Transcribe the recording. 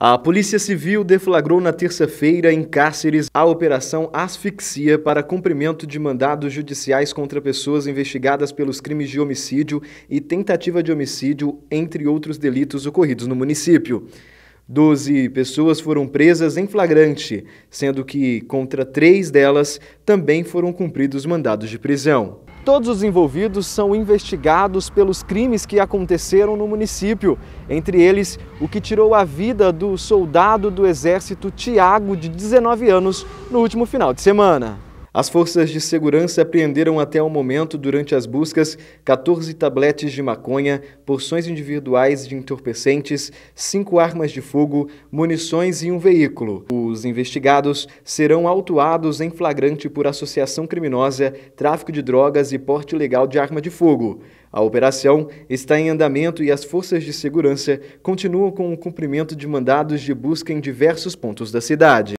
A Polícia Civil deflagrou na terça-feira em Cáceres a Operação Asfixia para cumprimento de mandados judiciais contra pessoas investigadas pelos crimes de homicídio e tentativa de homicídio, entre outros delitos ocorridos no município. Doze pessoas foram presas em flagrante, sendo que contra três delas também foram cumpridos mandados de prisão. Todos os envolvidos são investigados pelos crimes que aconteceram no município, entre eles o que tirou a vida do soldado do Exército Tiago, de 19 anos, no último final de semana. As forças de segurança apreenderam até o momento, durante as buscas, 14 tabletes de maconha, porções individuais de entorpecentes, cinco armas de fogo, munições e um veículo. Os investigados serão autuados em flagrante por associação criminosa, tráfico de drogas e porte ilegal de arma de fogo. A operação está em andamento e as forças de segurança continuam com o cumprimento de mandados de busca em diversos pontos da cidade.